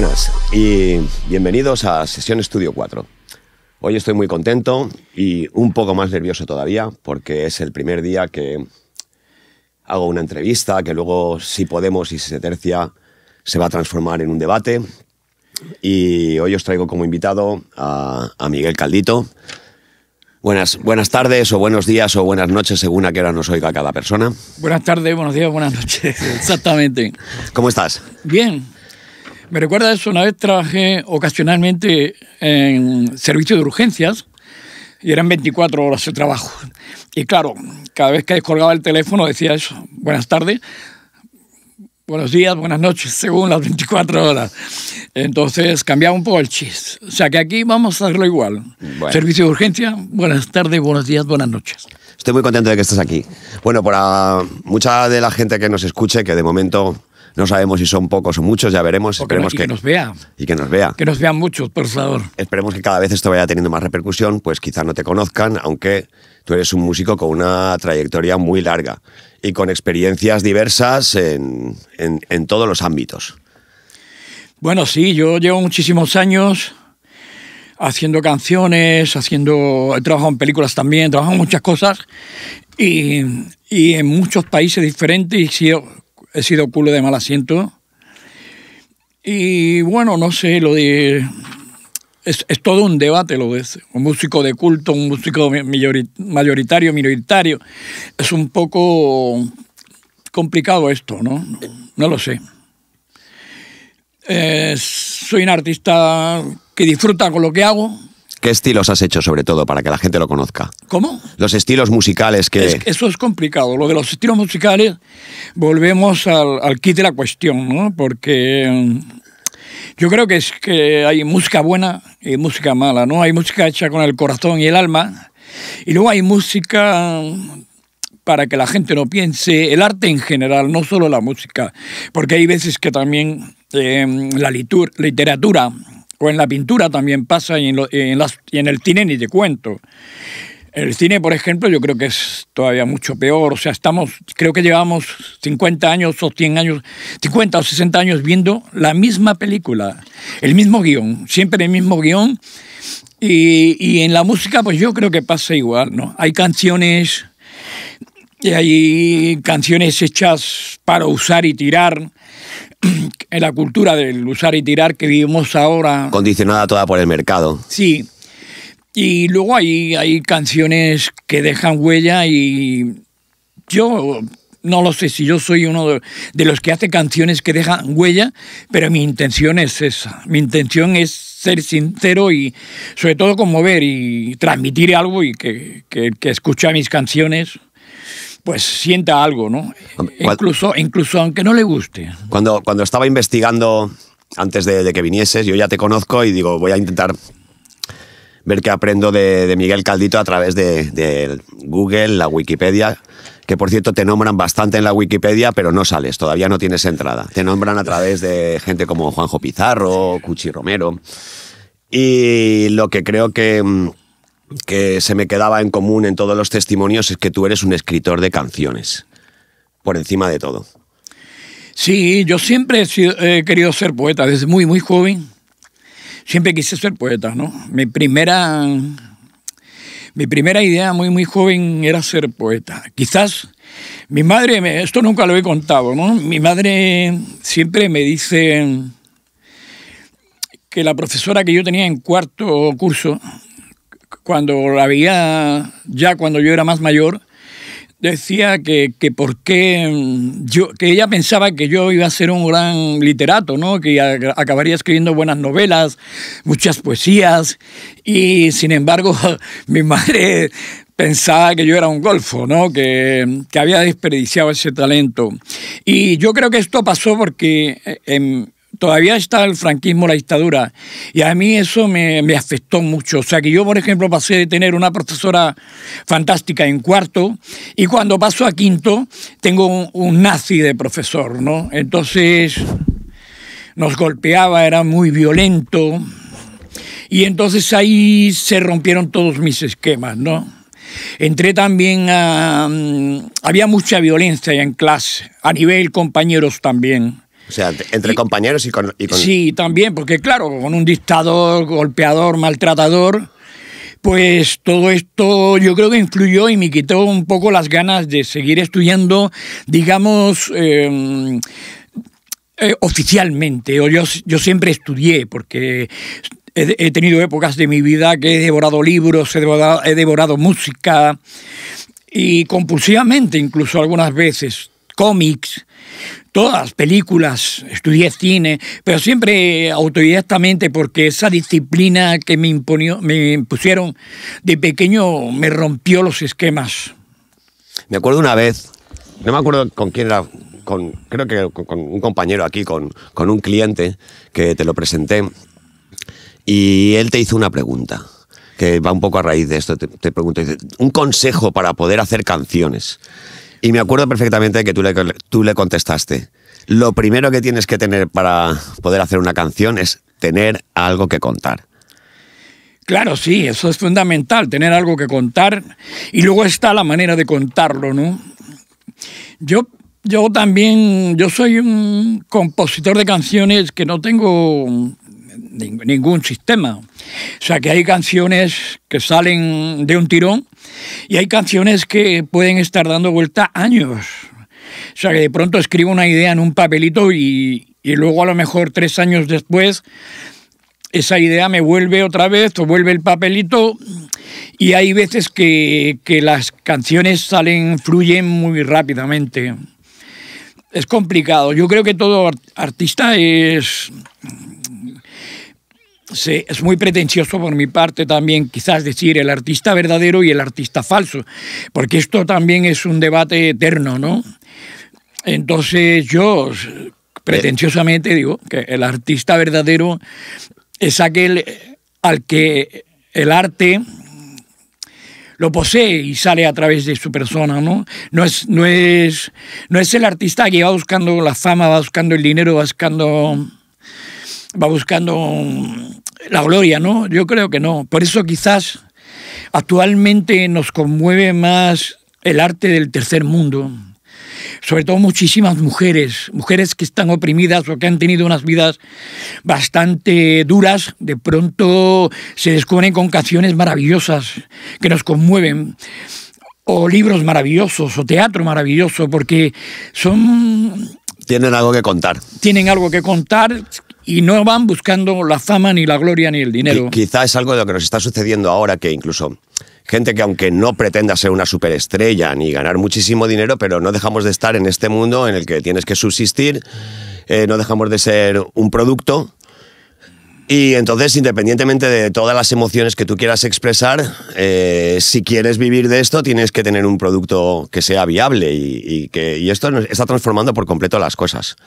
buenas y bienvenidos a Sesión Estudio 4. Hoy estoy muy contento y un poco más nervioso todavía porque es el primer día que hago una entrevista que luego, si podemos y si se tercia, se va a transformar en un debate. Y hoy os traigo como invitado a, Miguel Caldito. Buenas, buenas tardes o buenos días o buenas noches, según a qué hora nos oiga cada persona. Buenas tardes, buenos días, buenas noches. Exactamente. ¿Cómo estás? Bien, me recuerda eso, una vez trabajé ocasionalmente en servicio de urgencias y eran 24 horas de trabajo. Y claro, cada vez que descolgaba el teléfono decía eso, buenas tardes, buenos días, buenas noches, según las 24 horas. Entonces cambiaba un poco el chis. O sea que aquí vamos a hacerlo igual. Servicio de urgencia, buenas tardes, buenos días, buenas noches. Estoy muy contento de que estés aquí. Bueno, para mucha de la gente que nos escuche, que de momento no sabemos si son pocos o muchos, ya veremos. Esperemos que, y que, nos vea. Y que nos vea. Que nos vean muchos, por favor. Esperemos que cada vez esto vaya teniendo más repercusión, pues quizá no te conozcan, aunque tú eres un músico con una trayectoria muy larga y con experiencias diversas en, todos los ámbitos. Bueno, sí, yo llevo muchísimos años haciendo canciones, haciendo, he trabajado en películas también, he en muchas cosas y, en muchos países diferentes y sido he sido culo de mal asiento. Y bueno, no sé, lo de... Es, todo un debate lo de Un músico de culto, un músico mayoritario, minoritario. Es un poco complicado esto, ¿no? No lo sé. Eh, soy un artista que disfruta con lo que hago, ¿Qué estilos has hecho, sobre todo, para que la gente lo conozca? ¿Cómo? Los estilos musicales que... eso es complicado. Lo de los estilos musicales, volvemos al, kit de la cuestión, ¿no? Porque mm, yo creo que es que hay música buena y música mala, ¿no? Hay música hecha con el corazón y el alma, y luego hay música mm, para que la gente no piense, el arte en general, no solo la música, porque hay veces que también eh, la literatura o en la pintura también pasa y en, las, en el cine ni te cuento. El cine, por ejemplo, yo creo que es todavía mucho peor. O sea, estamos, creo que llevamos 50 años o 100 años, 50 o 60 años viendo la misma película, el mismo guión, siempre el mismo guión. Y, y en la música, pues yo creo que pasa igual, ¿no? Hay canciones, y hay canciones hechas para usar y tirar, en la cultura del usar y tirar que vivimos ahora. Condicionada toda por el mercado. Sí. Y luego hay, hay canciones que dejan huella y yo no lo sé si yo soy uno de, los que hace canciones que dejan huella, pero mi intención es esa. Mi intención es ser sincero y sobre todo conmover y transmitir algo y que, que, que escucha mis canciones pues sienta algo, ¿no? incluso, incluso aunque no le guste. Cuando, cuando estaba investigando antes de, que vinieses, yo ya te conozco y digo, voy a intentar ver qué aprendo de, Miguel Caldito a través de, de, Google, la Wikipedia, que por cierto te nombran bastante en la Wikipedia, pero no sales, todavía no tienes entrada. Te nombran a través de gente como Juanjo Pizarro, Cuchi Romero. Y lo que creo que mm, que se me quedaba en común en todos los testimonios es que tú eres un escritor de canciones, por encima de todo. Sí, yo siempre he, querido ser poeta, desde muy, muy joven. Siempre quise ser poeta, ¿no? Mi primera, mi primera idea muy, muy joven era ser poeta. Quizás mi madre, esto nunca lo he contado, ¿no? Mi madre siempre me dice que la profesora que yo tenía en cuarto curso cuando la veía ya cuando yo era más mayor, decía que, por qué mm, yo, que ella pensaba que yo iba a ser un gran literato, ¿no? que acabaría escribiendo buenas novelas, muchas poesías, y sin embargo mi madre pensaba que yo era un golfo, ¿no? que, que había desperdiciado ese talento. Y yo creo que esto pasó porque eh, todavía está el franquismo, la dictadura. Y a mí eso me, afectó mucho. O sea que yo, por ejemplo, pasé de tener una profesora fantástica en cuarto y cuando paso a quinto tengo un, nazi de profesor, ¿no? Entonces nos golpeaba, era muy violento. Y entonces ahí se rompieron todos mis esquemas, ¿no? Entré también a... Mm, había mucha violencia en clase, a nivel compañeros también. O sea, entre compañeros y con, y Sí, también, porque claro, con un dictador, golpeador, maltratador, pues todo esto yo creo que influyó y me quitó un poco las ganas de seguir estudiando, digamos... Em, eh, oficialmente, yo, yo siempre estudié, porque he, tenido épocas de mi vida que he devorado libros, he devorado música y compulsivamente incluso algunas veces cómics todas películas, estudié cine, pero siempre autodidactamente porque esa disciplina que me, impusieron de pequeño me rompió los esquemas. Me acuerdo una vez, no me acuerdo con quién era, con, creo que con, un compañero aquí, con, un cliente que te lo presenté y él te hizo una pregunta que va un poco a raíz de esto, te, te pregunto, un consejo para poder hacer canciones. Y me acuerdo perfectamente de que tú le, tú le contestaste. Lo primero que tienes que tener para poder hacer una canción es tener algo que contar. Claro, sí, eso es fundamental, tener algo que contar. Y luego está la manera de contarlo, ¿no? Yo, yo también, yo soy un compositor de canciones que no tengo ningún sistema. O sea que hay canciones que salen de un tirón y hay canciones que pueden estar dando vuelta años. O sea que de pronto escribo una idea en un papelito y, y luego a lo mejor tres años después esa idea me vuelve otra vez o vuelve el papelito y hay veces que, que las canciones salen, fluyen muy rápidamente. Es complicado. Yo creo que todo artista es es muy pretencioso por mi parte también quizás decir el artista verdadero y el artista falso, porque esto también es un debate eterno, ¿no? Entonces yo pretenciosamente digo que el artista verdadero es aquel eh, al que el arte lo posee y sale a través de su persona, ¿no? No es, no es, no es el artista que va buscando la fama, va buscando el dinero, va buscando va buscando la gloria, ¿no? Yo creo que no. Por eso quizás actualmente nos conmueve más el arte del tercer mundo. Sobre todo muchísimas mujeres, mujeres que están oprimidas o que han tenido unas vidas bastante duras, de pronto se descubren con canciones maravillosas que nos conmueven o libros maravillosos o teatro maravilloso, porque son... Tienen algo que contar. Tienen algo que contar y no van buscando la fama, ni la gloria, ni el dinero. Quizá es algo de lo que nos está sucediendo ahora, que incluso gente que aunque no pretenda ser una superestrella ni ganar muchísimo dinero, pero no dejamos de estar en este mundo en el que tienes que subsistir, eh, no dejamos de ser un producto. Y entonces, independientemente de todas las emociones que tú quieras expresar, eh, si quieres vivir de esto, tienes que tener un producto que sea viable y, que y esto está transformando por completo las cosas.